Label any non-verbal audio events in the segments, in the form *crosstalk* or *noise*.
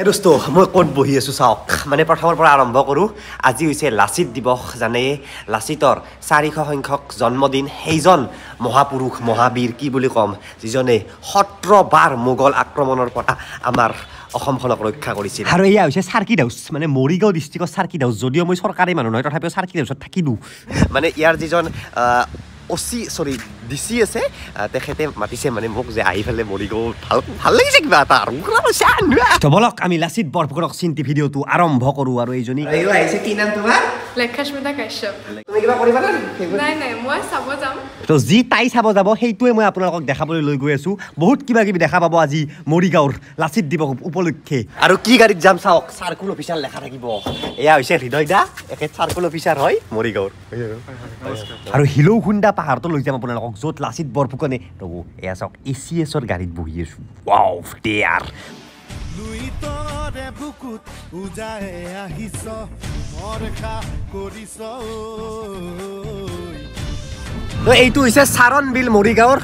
এই দোস্তো মই ক'ত বহি আছোঁ চাওক মানে প্ৰথমৰ পৰা আৰম্ভ কৰোঁ আজি হৈছে লাচিত দিৱস জানে লাচিতৰ চাৰিশ সংখ্যক জন্মদিন সেইজন মহাপুৰুষ মহাবীৰ কি বুলি ক'ম যিজনে সত্ৰবাৰ মোগল আক্ৰমণৰ পৰা আমাৰ অসমখনক ৰক্ষা কৰিছিল আৰু এয়া হৈছে চাৰ্কিট হাউচ মানে মৰিগাঁও ডিষ্ট্ৰিক্টৰ চাৰ্কিট হাউচ যদিও মই চৰকাৰী মানুহ নহয় তথাপিও চাৰ্কিট হাউচত থাকিলোঁ মানে ইয়াৰ যিজন অচি চৰি ডি আছে তেখেতে মাতিছে মানে মোক যে আহি পেলাই মৰি গ'ল ভাল ভাল লাগিছে কিবা এটা আৰু বলক আমি লাচিত বৰফুকৰক চিন্তি ভিডিঅ'টো আৰম্ভ কৰোঁ আৰু এইজনী আহিছে কি নাম তোমাৰ তো যি তাই চাব যাব সেইটোৱে মই আপোনালোকক দেখাবলৈ লৈ গৈ আছোঁ বহুত কিবা কিবি দেখা পাব আজি মৰিগাঁৱৰ লাচিত দিৱস উপলক্ষে আৰু কি গাড়ীত যাম চাওক চাৰ্কুল অফিচাৰ লেখা থাকিব এয়া হৈছে হৃদয়দা একে চাৰ্কুল অফিচাৰ হয় মৰিগাঁৱৰ আৰু হিলৌ খুন্দা পাহাৰটো লৈ যাম আপোনালোকক য'ত লাচিত বৰফুকনে ৰ'ব এয়া চাওক এ চি এছৰ গাড়ীত বহি আছোঁ ৱাও দে আৰ মনৰে বুকুত উজাই আহিছ বৰষা কৰিছ এইটো হৈছে চাৰণ বিল মৰিগাঁৱৰ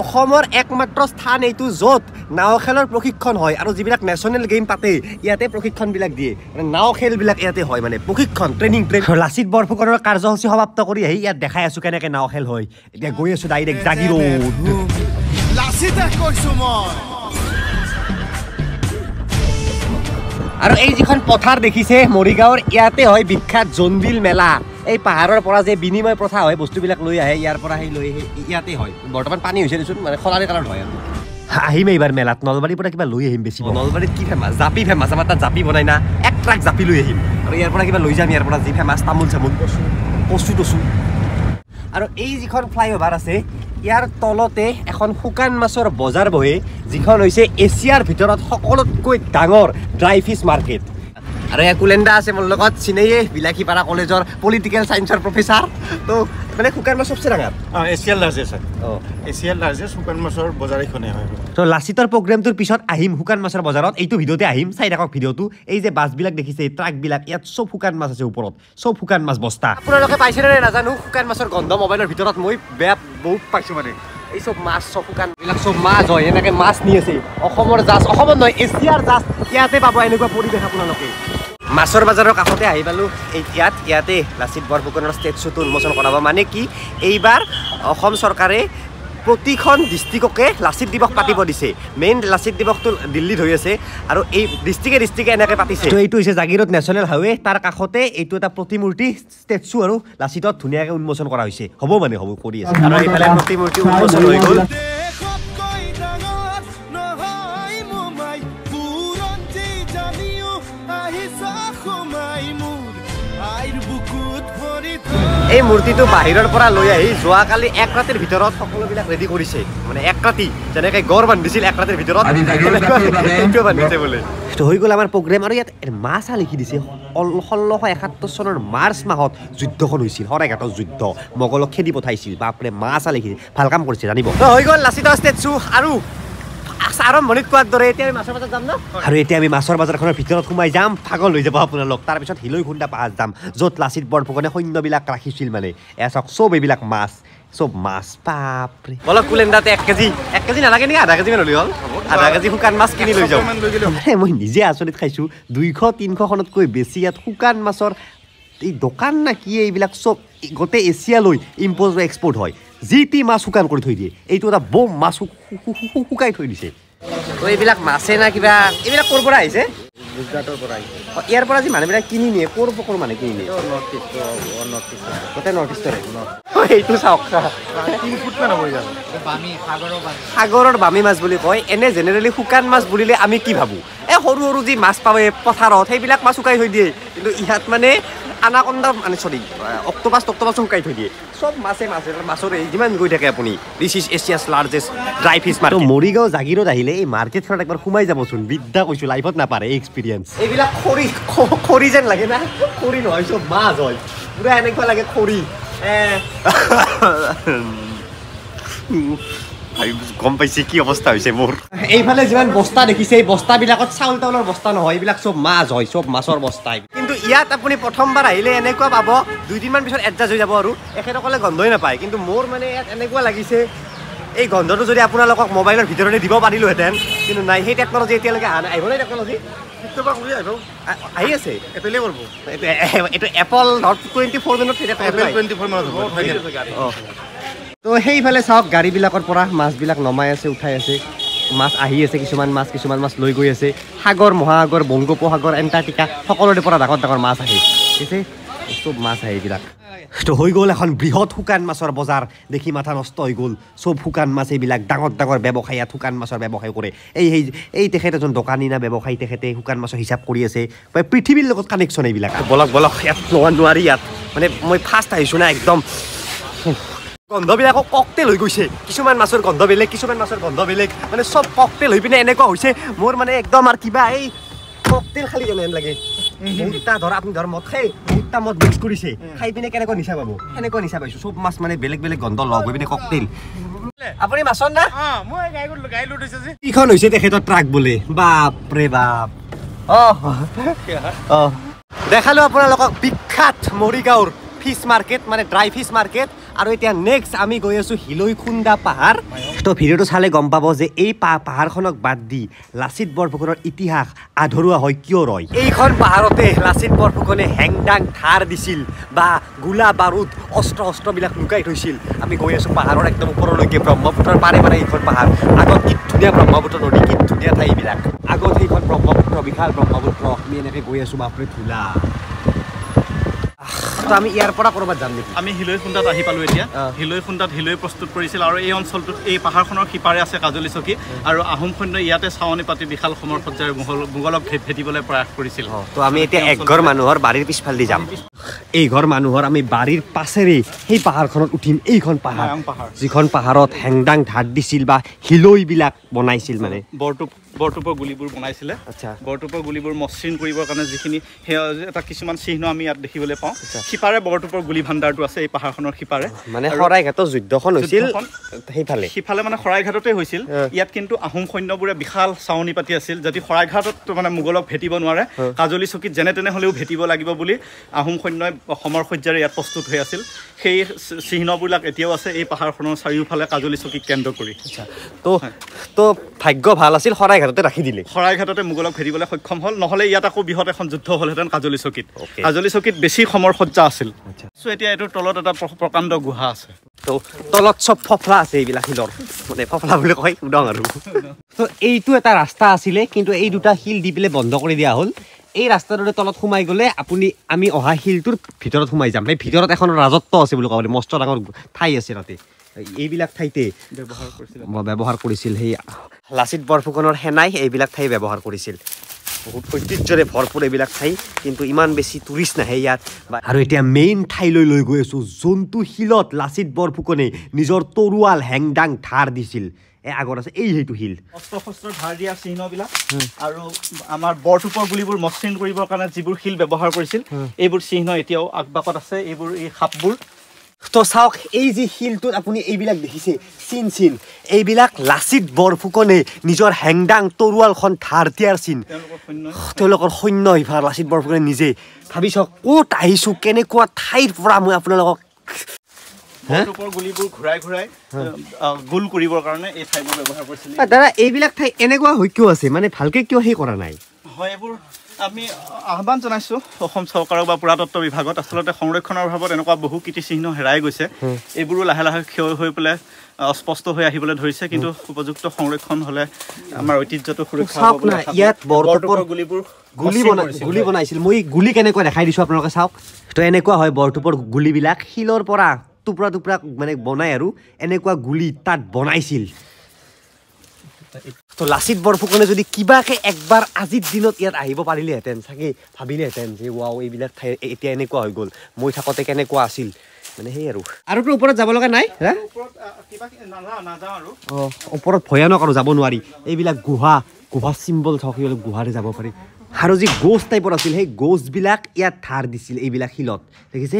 অসমৰ একমাত্ৰ স্থান এইটো য'ত নাও খেলৰ প্ৰশিক্ষণ হয় আৰু যিবিলাক নেশ্যনেল গেম পাতে ইয়াতে প্ৰশিক্ষণবিলাক দিয়ে মানে নাও খেলবিলাক ইয়াতে হয় মানে প্ৰশিক্ষণ ট্ৰেইনিং ট্ৰেইনিং লাচিত বৰফুকনৰ কাৰ্যসূচী সমাপ্ত কৰি আহি ইয়াত দেখাই আছোঁ কেনেকৈ নাও খেল হয় এতিয়া গৈ আছোঁ ডাইৰেক্ট জাগিৰ লাচিত কৈছোঁ মই আৰু এই যিখন পথাৰ দেখিছে মৰিগাঁৱৰ ইয়াতে হয় বিখ্যাত জোনবিল মেলা এই পাহাৰৰ পৰা যে বিনিময় প্ৰথা হয় বস্তুবিলাক লৈ আহে ইয়াৰ পৰা সেই লৈ আহি ইয়াতে হয় বৰ্তমান পানী হৈছে দেচোন মানে খলাৰ কাৰণে হয় আৰু আহিম এইবাৰ মেলাত নলবাৰীৰ পৰা কিবা লৈ আহিম বেছি নলবাৰীত কি ফেমাছ জাপি ফেমাছ আমাৰ তাত জাপি বনাই না এক ট্ৰাক জাপি লৈ আহিম আৰু ইয়াৰ পৰা কিবা লৈ যাম ইয়াৰ পৰা যি ফেমাছ তামোল চামোল কচু কচু টচু আৰু এই যিখন ফ্লাইঅভাৰ আছে ইয়াৰ তলতে এখন শুকান মাছৰ বজাৰ বহে যিখন হৈছে এছিয়াৰ ভিতৰত সকলোতকৈ ডাঙৰ ড্ৰাই ফিছ মাৰ্কেট আৰু একুলেণ্ডা আছে মোৰ লগত চিনেয়ে বিলাকী পাৰা কলেজৰ পলিটিকেল চায়েন্সৰ প্ৰফেচাৰ তো মানে শুকান মাছ সবচে ডাঙৰ অঁ লাৰ্জেষ্ট অঁ এছিয়াৰ লাৰ্জেষ্ট শুকান মাছৰ বজাৰ এইখনে হয় তো লাচিতৰ প্ৰগ্ৰেমটোৰ পিছত আহিম শুকান মাছৰ বজাৰত এইটো ভিডিঅ'তে আহিম চাই থাকক ভিডিঅ'টো এই যে বাছবিলাক দেখিছে এই ট্ৰাকবিলাক ইয়াত চব শুকান মাছ আছে ওপৰত চব শুকান মাছ বস্তা আপোনালোকে পাইছেনে নাজানো শুকান মাছৰ গন্ধ মোবাইলৰ ভিতৰত মই বেয়া বহুত পাইছোঁ মানে এই সব মাছ চকুকান এইবিলাক সব মাছ হয় এনেকৈ মাছ নি আছে অসমৰ জাজ অসমত নহয় এছিয়াৰ জাজ ইয়াতে পাব এনেকুৱা পৰিৱেশ আপোনালোকে মাছৰ বজাৰৰ কাষতে আহি পালোঁ ইয়াত ইয়াতে লাচিত বৰফুকনৰ ষ্টেটছটো উন্মোচন কৰাব মানে কি এইবাৰ অসম চৰকাৰে প্ৰতিখন ডিষ্ট্ৰিক্টকে লাচিত দিৱস পাতিব দিছে মেইন লাচিত দিৱসটো দিল্লীত হৈ আছে আৰু এই ডিষ্ট্ৰিকে ডিষ্ট্ৰিকে এনেকৈ পাতিছে এইটো হৈছে জাগিৰত নেশ্যনেল হাইৱে তাৰ কাষতে এইটো এটা প্ৰতিমূৰ্তি ষ্টেচু আৰু লাচিতত ধুনীয়াকৈ উন্মোচন কৰা হৈছে হ'ব মানে হ'ব কৰি আছে আৰু এইফালে প্ৰতিমূৰ্তি উন্মোচন হৈ গ'ল এই মূৰ্তিটো বাহিৰৰ পৰা লৈ আহি যোৱাকালি এক ৰাতিৰ ভিতৰত সকলোবিলাক ৰেডি কৰিছে মানে এক ৰাতি যেনেকৈ গড় বান্ধিছিল এক ৰাতিৰ ভিতৰত হৈ গ'ল আমাৰ প্ৰগ্ৰেম আৰু ইয়াত মাছা লিখি দিছে ষোল্লশ একসত্তৰ চনৰ মাৰ্চ মাহত যুদ্ধখন হৈছিল শৰাইঘাটৰ যুদ্ধ মোগলক খেদি পঠাইছিল বা বাপৰে মাছা লিখি ভাল কাম কৰিছে জানিব হৈ গ'ল লাচিত আৰু মাছ এতিয়া মাছৰ আৰু এতিয়া আমি মাছৰ বজাৰখনৰ ভিতৰত সোমাই যাম পাগল হৈ যাব আপোনালোক তাৰপিছত হিলৈ খুন্দা পাহাৰ যাম য'ত লাচিত বৰফুকনে সৈন্যবিলাক ৰাখিছিল মানে এ চাওক চব এইবিলাক মাছ চব মাছ পাপৰে বোলো কুলেণ্ডাতে এক কেজি এক কেজি নালাগে নেকি আধা কেজি মান হ'ল আধা কেজি শুকান মাছ কিনি লৈ যাওঁ এই মই নিজে আচৰিত খাইছোঁ দুইশ তিনিশখনতকৈ বেছি ইয়াত শুকান মাছৰ এই দোকান না কি এইবিলাক চব গোটেই এছিয়ালৈ ইম্পৰ্ট এক্সপৰ্ট হয় যি টি মাছ শুকান কৰি থৈ দিয়ে এইটো এটা বম মাছ শুকাই থৈ দিছে এইবিলাক মাছে না কিবা এইবিলাক ক'ৰ পৰা আহিছে ইয়াৰ পৰা যি মানুহবিলাক কিনি নিয়ে ক'ৰ ক'ৰ মানুহে কিনি নিয়ে গোটেই নৰ্থ ইষ্টৰে এইটো চাওক সাগৰৰ সাগৰৰ বামী মাছ বুলি কয় এনে জেনেৰেলি শুকান মাছ বুলিলে আমি কি ভাবোঁ সৰু সৰু যি মাছ পাওঁ পথাৰত সেইবিলাক মাছ শুকাই থৈ দিয়ে কিন্তু ইহঁত মানে আনাকণ্ডা মানে চৰি অক্টোপাছ টক্টোপাছো শুকাই থৈ দিয়ে চব মাছে মাছে মাছৰে যিমান গৈ থাকে আপুনি this is Asia's largest dry fish মাছ মৰিগাঁও জাগিৰত আহিলে এই মাৰ্কেটখনত একবাৰ সোমাই যাবচোন বিদ্যা কৈছোঁ লাইফত নাপাৰে এক্সপিৰিয়েঞ্চ এইবিলাক খৰি খৰি যেন লাগে না খৰি নহয় চব মাছ হয় পুৰা এনেকুৱা লাগে খৰি *laughs* গম পাইছে কি অৱস্থা হৈছে মোৰ এইফালে যিমান বস্তা দেখিছে এই বস্তাবিলাকত চাউল তাউলৰ বস্তা নহয় এইবিলাক চব মাছ হয় চব মাছৰ বস্তাই কিন্তু ইয়াত আপুনি প্ৰথমবাৰ আহিলে এনেকুৱা পাব দুদিনমান পিছত এডজাষ্ট হৈ যাব আৰু এখেতসকলে গোন্ধই নাপায় কিন্তু মোৰ মানে ইয়াত এনেকুৱা লাগিছে এই গন্ধটো যদি আপোনালোকক মোবাইলৰ ভিতৰতে দিব পাৰিলোহেঁতেন কিন্তু নাই সেই টেকনলজি এতিয়ালৈকে অহা নাই টেকনলজি আহি আছে এপল টুৱেণ্টি ফ'ৰ মিনিট তো সেইফালে চাওক গাড়ীবিলাকৰ পৰা মাছবিলাক নমাই আছে উঠাই আছে মাছ আহি আছে কিছুমান মাছ কিছুমান মাছ লৈ গৈ আছে সাগৰ মহাসাগৰ বংগোপসাগৰ এণ্টাৰ্টিকা সকলোৰে পৰা ডাঙৰ ডাঙৰ মাছ আহে ঠিকছে চব মাছ আহে এইবিলাক তো হৈ গ'ল এখন বৃহৎ শুকান মাছৰ বজাৰ দেখি মাথা নষ্ট হৈ গ'ল চব শুকান মাছ এইবিলাক ডাঙৰ ডাঙৰ ব্যৱসায় ইয়াত শুকান মাছৰ ব্যৱসায় কৰে এই সেই এই তেখেত এজন দোকানী না ব্যৱসায়ী তেখেতে শুকান মাছৰ হিচাপ কৰি আছে পৃথিৱীৰ লগত কানেকশ্যন এইবিলাক বলক বলক ইয়াত নোৱাৰি ইয়াত মানে মই ফাৰ্ষ্ট আহিছোঁ না একদম গন্ধবিলাকক ককটেল হৈ গৈছে কিছুমান মাছৰ গন্ধ বেলেগ কিছুমান মাছৰ গন্ধ বেলেগ মানে চব ককটেল হৈ পিনে এনেকুৱা হৈছে মোৰ মানে একদম আৰু কিবা এই ককটেল খালি যেনে লাগে দেখালো আপোনালোকক বিখ্যাত মৰিগাঁৱৰ ফিচ মাৰ্কেট মানে ড্ৰাই ফিচ মাৰ্কেট আৰু এতিয়া নেক্সট আমি গৈ আছো হিলৈ খুন্দা পাহাৰ তো ভিডিঅ'টো চালে গম পাব যে এই পাহাৰখনক বাদ দি লাচিত বৰফুকনৰ ইতিহাস আধৰুৱা হয় কিয় ৰয় এইখন পাহাৰতে লাচিত বৰফুকনে হেংদাং ধাৰ দিছিল বা গোলা বাৰুদ অস্ত্ৰ অস্ত্ৰবিলাক লুকাই থৈছিল আমি গৈ আছো পাহাৰৰ একদম ওপৰলৈকে ব্ৰহ্মপুত্ৰৰ পাৰে পাৰে এইখন পাহাৰ আগত কি ধুনীয়া ব্ৰহ্মপুত্ৰ নদী কি ধুনীয়া ঠাইবিলাক আগত সেইখন ব্ৰহ্মপুত্ৰ বিশাল ব্ৰহ্মপুত্ৰ আমি এনেকৈ গৈ আছো বাপৰে ধূলা তো আমি ইয়াৰ পৰা করবা যাম নেকি আমি হিলৈ খুন্দাত আহি পালো এতিয়া হিলৈ খুন্দাত হিলৈ প্ৰস্তুত কৰিছিল আৰু এই অঞ্চলটোত এই পাহাৰখনৰ সিপাৰে আছে কাজলি চকী আৰু আহোম সৈন্য ইয়াতে চাৱনি পাতি বিশাল সমৰ পৰ্যায়ৰ মুগলক ভেটিবলৈ প্ৰয়াস কৰিছিল তো আমি এতিয়া এক ঘৰ মানুহৰ বাৰীৰ পিছফালদি যাম এই ঘৰ মানুহৰ আমি বাৰীৰ পাছেৰে সেই পাহাৰখনত উঠিম এইখন পাহাৰ যিখন পাহাৰত হেংদাং ঢাট দিছিল বা শিলৈবিলাক বনাইছিল মানে বৰটোপ বৰটোপৰ গুলিবোৰ বনাইছিলে আচ্ছা বৰটোপৰ গুলিবোৰ মসৃণ কৰিবৰ কাৰণে যিখিনি সেই এটা কিছুমান চিহ্ন আমি ইয়াত দেখিবলৈ পাওঁ সিপাৰে বৰটোপৰ গুলি ভাণ্ডাৰটো আছে এই পাহাৰখনৰ সিপাৰে মানে শৰাইঘাটৰ যুদ্ধখন হৈছিল সেইফালে সিফালে মানে শৰাইঘাটতে হৈছিল ইয়াত কিন্তু আহোম সৈন্যবোৰে বিশাল চাউনি পাতি আছিল যদি শৰাইঘাটত মানে মোগলক ভেটিব নোৱাৰে কাজলী চকীত যেনে তেনে হ'লেও ভেটিব লাগিব বুলি আহোম সৈন্যই অসমৰ সজ্যাৰে ইয়াত প্ৰস্তুত হৈ আছিল সেই চিহ্নবিলাক এতিয়াও আছে এই পাহাৰখনৰ চাৰিওফালে কাজলি চকীক কেন্দ্ৰ কৰি তো তো ভাগ্য ভাল আছিল শৰাইঘাটতে ৰাখি দিলে শৰাইঘাটতে মোগলক ফেৰিবলৈ সক্ষম হ'ল নহ'লে ইয়াত আকৌ বৃহৎ এখন যুদ্ধ হ'লহেঁতেন কাজলি চকীত কাজলি চকীত বেছি সমৰ সজ্জা আছিল চ' এতিয়া এইটোৰ তলত এটা প্ৰকাণ্ড গুহা আছে তো তলত চব ফফলা আছে এইবিলাক শিলৰ মানে ফফলা বুলি কয় উদং আৰু *laughs* এইটো এটা ৰাস্তা আছিলে কিন্তু এই দুটা শিল দি পেলাই বন্ধ কৰি দিয়া হ'ল এই ৰাস্তাটোৰে তলত সোমাই গ'লে আপুনি আমি অহা শিলটোৰ ভিতৰত সোমাই যাম সেই ভিতৰত এখন ৰাজত্ব আছে বুলি ক'ব মস্ত ডাঙৰ ঠাই আছে তাতে এইবিলাক ঠাইতে ব্যৱহাৰ কৰিছিল ব্যৱহাৰ কৰিছিল সেই লাচিত বৰফুকনৰ সেনাই এইবিলাক ঠাই ব্যৱহাৰ কৰিছিল বহুত ঐতিহ্যৰে ভৰপূৰ এইবিলাক ঠাই কিন্তু ইমান বেছি টুৰিষ্ট নাহে ইয়াত আৰু এতিয়া মেইন ঠাইলৈ লৈ গৈ আছোঁ জন্তু শিলত লাচিত বৰফুকনে নিজৰ তৰোৱাল হেংদাং ধাৰ দিছিল আগত আছে এই সেইটো শিল অস্ত্ৰ শস্ত্ৰ ধাৰ দিয়া চিহ্নবিলাক আৰু আমাৰ বৰটোপৰ গুলিবোৰ মসৃণ কৰিবৰ কাৰণে যিবোৰ শিল ব্যৱহাৰ কৰিছিল এইবোৰ চিহ্ন এতিয়াও আগবাকত আছে এইবোৰ এই সাপবোৰ তো চাওক এই যি শিলটোত আপুনি এইবিলাক দেখিছে চিন চিন এইবিলাক লাচিত বৰফুকনে নিজৰ হেংদাং তৰোৱালখন ধাৰ দিয়াৰ চিন তেওঁলোকৰ সৈন্য ইভাৰ লাচিত বৰফুকনে নিজে ভাবি চাওক ক'ত আহিছোঁ কেনেকুৱা ঠাইৰ পৰা মই আপোনালোকক এইবিলাক ঠাই এনেকুৱা হৈ কিয় আছে মানে ভালকে কিয় সেই কৰা নাই আমি আহ্বান জনাইছোঁ অসম চৰকাৰক বা পুৰাতত্ব বিভাগত আচলতে সংৰক্ষণৰ অভাৱত এনেকুৱা বহু কীৰ্তিচিহ্ন হেৰাই গৈছে এইবোৰো লাহে লাহে ক্ষয় হৈ পেলাই অস্পষ্ট হৈ আহিবলৈ ধৰিছে কিন্তু উপযুক্ত সংৰক্ষণ হ'লে আমাৰ ঐতিহ্যটো সুৰক্ষা মই গুলি কেনেকুৱা দেখাই দিছোঁ আপোনালোকে চাওক ত' এনেকুৱা হয় বৰটোপৰ গুলিবিলাক শিলৰ পৰা টুকুৰা টুকুৰা মানে বনাই আৰু এনেকুৱা গুলি তাত বনাইছিল ত' লাচিত বৰফুকনে যদি কিবাকে একবাৰ আজিৰ দিনত ইয়াত আহিব পাৰিলেহেঁতেন চাগে ভাবিলেহেঁতেন যে ৱাও এইবিলাক ঠাই এতিয়া এনেকুৱা হৈ গ'ল মই থাকোঁতে কেনেকুৱা আছিল মানে সেই আৰু আৰুতো ওপৰত যাব লগা নাই অঁ ওপৰত ভয়ানক আৰু যাব নোৱাৰি এইবিলাক গুহা গুহা চিম্বল থক সেই গুহাৰে যাব পাৰি আৰু যি গছ টাইপৰ আছিল সেই গছবিলাক ইয়াত ধাৰ দিছিল এইবিলাক শিলত দেখিছে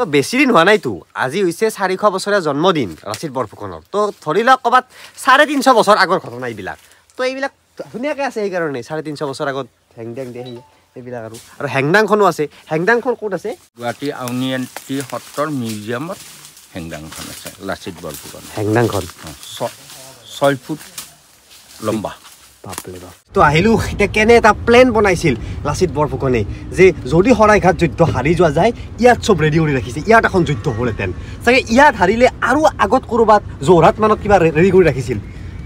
তো বেছি দিন হোৱা নাইতো আজি হৈছে চাৰিশ বছৰীয়া জন্মদিন ৰচিদ বৰফুকনৰ তো ধৰি লওক ক'ৰবাত চাৰে তিনিশ বছৰ আগৰ ঘটনা এইবিলাক তো এইবিলাক ধুনীয়াকৈ আছে সেইকাৰণে চাৰে তিনিশ বছৰ আগত হেং দেং দে এইবিলাক আৰু আৰু হেংদাংখনো আছে হেংদাংখন ক'ত আছে গুৱাহাটী আউনীআটি সত্ৰৰ মিউজিয়ামত হেংদাংখন আছে লাচিত বৰফুকন হেংদাংখন ছয় ফুট লম্বা তো আহিলোঁ এতিয়া কেনে এটা প্লেন বনাইছিল লাচিত বৰফুকনে যে যদি শৰাইঘাট যুদ্ধ হাৰি যোৱা যায় ইয়াত চব ৰেডি কৰি ৰাখিছে ইয়াত এখন যুদ্ধ হ'লহেঁতেন চাগে ইয়াত হাৰিলে আৰু আগত ক'ৰবাত যোৰহাট মানত কিবা ৰেডি কৰি ৰাখিছিল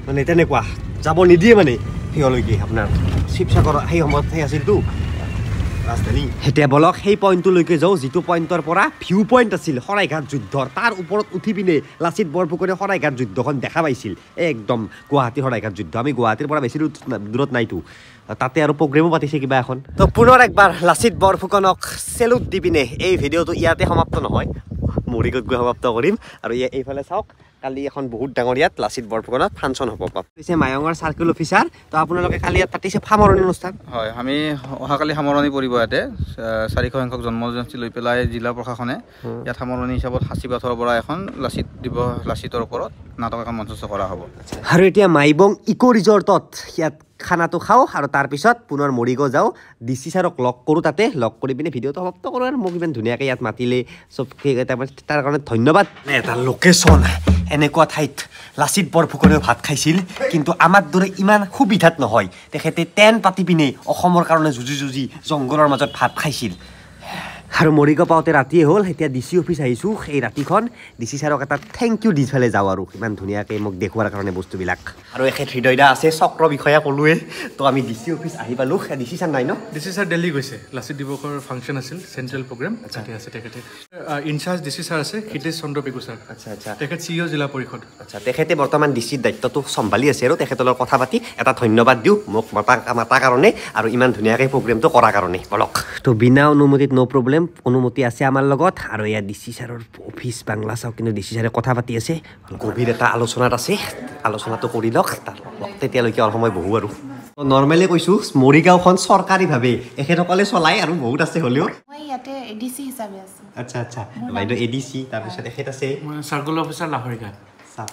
মানে তেনেকুৱা যাব নিদিয়ে মানে সেইলৈকে আপোনাৰ শিৱসাগৰ সেই সময়ত সেই আছিলতো এতিয়া বলক সেই পইণ্টটোলৈকে যাওঁ যিটো পইণ্টৰ পৰা ভিউ পইণ্ট আছিল শৰাইঘাট যুদ্ধৰ তাৰ ওপৰত উঠি পিনে লাচিত বৰফুকনে শৰাইঘাট যুদ্ধখন দেখা পাইছিল একদম গুৱাহাটী শৰাইঘাট যুদ্ধ আমি গুৱাহাটীৰ পৰা বেছি দূৰত দূৰত নাইতো তাতে আৰু প্ৰগ্ৰেমো পাতিছে কিবা এখন তো পুনৰ একবাৰ লাচিত বৰফুকনক চেলুট দি পিনে এই ভিডিঅ'টো ইয়াতে সমাপ্ত নহয় মৰিগত গৈ সমাপ্ত কৰিম আৰু এইফালে চাওক কালি এখন বহুত ডাঙৰ ইয়াত লাচিত বৰফুকনত ফাংচন হ'ব পাছে মায়ঙৰ চাৰ্কল অফিচাৰ তো আপোনালোকে কালি ইয়াত পাতিছে সামৰণি অনুষ্ঠান হয় আমি অহাকালি সামৰণি পৰিব ইয়াতে চাৰিশ সংখ্যক জন্ম জয়ন্তী লৈ পেলাই জিলা প্ৰশাসনে ইয়াত সামৰণি হিচাপত সাঁচি সাঁচিপাথৰ পৰা এখন লাচিত দিৱস লাচিতৰ ওপৰত নাটক মঞ্চস্থ কৰা হ'ব আৰু এতিয়া মাইবং ইক' ৰিজৰ্টত ইয়াত খানাটো খাওঁ আৰু তাৰপিছত পুনৰ মৰিগাঁও যাওঁ ডি চি ছাৰক লগ কৰোঁ তাতে লগ কৰি পিনে ভিডিঅ'টো সমাপ্ত কৰোঁ আৰু মোক ইমান ধুনীয়াকৈ ইয়াত মাতিলে চব তাৰ কাৰণে ধন্যবাদ এটা লোকেশ্যন এনেকুৱা ঠাইত লাচিত বৰফুকনেও ভাত খাইছিল কিন্তু আমাৰ দৰে ইমান সুবিধাত নহয় তেখেতে টেন পাতি পিনে অসমৰ কাৰণে যুঁজি যুঁজি জংঘলৰ মাজত ভাত খাইছিল আৰু মৰিগ পাওঁতে ৰাতিয়ে হ'ল এতিয়া ডি চি অফিচ আহিছোঁ সেই ৰাতিখন ডি চি ছাৰক এটা থেংক ইউ দি ফেলে যাওঁ আৰু ইমান ধুনীয়াকৈ মোক দেখুৱাৰ কাৰণে বস্তুবিলাক আৰু এখেত হৃদয়দা আছে চক্ৰ বিষয়া ক'লোৱে তো আমি ডি চি অফিচ আহি পালোঁ ডি চি ছাৰ নাই ন ডি চি ছাৰ দিল্লী গৈছে লাচিত দিৱসৰ ফাংচন আছিল চেণ্ট্ৰেল প্ৰগ্ৰেম আছে তেখেতে ইনচাৰ্জ ডি চি ছাৰ আছে হিতেশ চন্দ্ৰ পিকু ছাৰ আচ্ছা আচ্ছা তেখেত চি অ' জিলা পৰিষদ আচ্ছা তেখেতে বৰ্তমান ডি চিৰ দায়িত্বটো চম্ভালি আছে আৰু তেখেতৰ লগত কথা পাতি এটা ধন্যবাদ দিওঁ মোক মতা মাতাৰ কাৰণে আৰু ইমান ধুনীয়াকৈ প্ৰগ্ৰেমটো কৰাৰ কাৰণে বলক তো বিনা অনুমতিত ন' প্ৰব্লেম মেম অনুমতি আছে আমাৰ লগত আৰু ইয়াত ডি চি ছাৰৰ অফিচ বাংলা চাওক কিন্তু ডি চি ছাৰে কথা পাতি আছে গভীৰ এটা আলোচনাত আছে আলোচনাটো কৰি লওক তাৰ তেতিয়ালৈকে অলপ সময় বহু আৰু নৰ্মেলি কৈছোঁ মৰিগাঁওখন চৰকাৰীভাৱে এখেতসকলে চলায় আৰু বহুত আছে হ'লেও আচ্ছা আচ্ছা বাইদেউ এ ডি চি তাৰপিছত এখেত আছে চাৰ্কল অফিচাৰ লাহৰিকা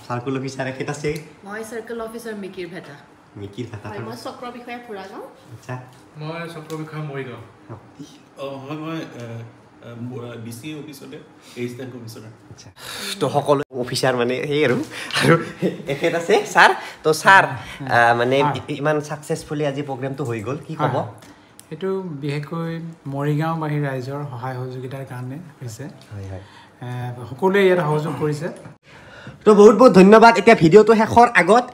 চাৰ্কল অফিচাৰ এখেত আছে মই চাৰ্কল অফিচাৰ মিকিৰ ভেটা আমি কি কথা ৰাইজৰ সহায় সহযোগিতাৰ কাৰণে হৈছে সকলোৱে ইয়াত সহযোগ কৰিছে তো বহুত বহুত ধন্যবাদ এতিয়া ভিডিঅ'টো শেষৰ আগত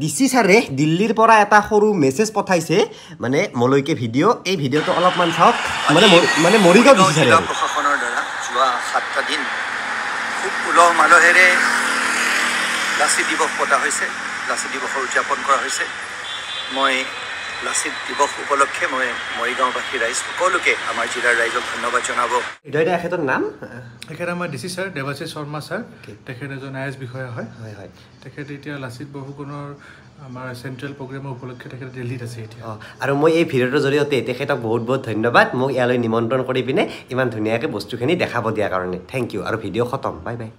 ডি চি ছাৰে দিল্লীৰ পৰা এটা সৰু মেছেজ পঠাইছে মানে মোলৈকে ভিডিঅ' এই ভিডিঅ'টো অলপমান চাওক মানে মানে মৰিগাঁও ডি চি প্ৰশাসনৰ দ্বাৰা যোৱা সাতটা দিন খুব উলহ মালহেৰে লাচি দিৱস পতা হৈছে লাচি দিৱস উদযাপন কৰা হৈছে মই লাচিত দিৱস উপলক্ষে মই মৰিগাঁওবাসী ৰাইজ সকলোকে আমাৰ জিলাৰ ৰাইজক ধন্যবাদ জনাব এখেতৰ নাম তেখেত আমাৰ D C sir Debashi Sharma sir তেখেত এজন আই এছ বিষয়া হয় হয় হয় তেখেত এতিয়া লাচিত বহুগুণৰ আমাৰ চেণ্ট্ৰেল প্ৰগ্ৰেমৰ উপলক্ষে তেখেত দিল্লীত আছে এতিয়া অঁ আৰু মই এই ভিডিঅ'টোৰ জৰিয়তে তেখেতক বহুত বহুত ধন্যবাদ মোক ইয়ালৈ নিমন্ত্ৰণ কৰি পিনে ইমান ধুনীয়াকৈ বস্তুখিনি দেখাব দিয়াৰ কাৰণে থেংক ইউ আৰু ভিডিঅ' খতম বাই বাই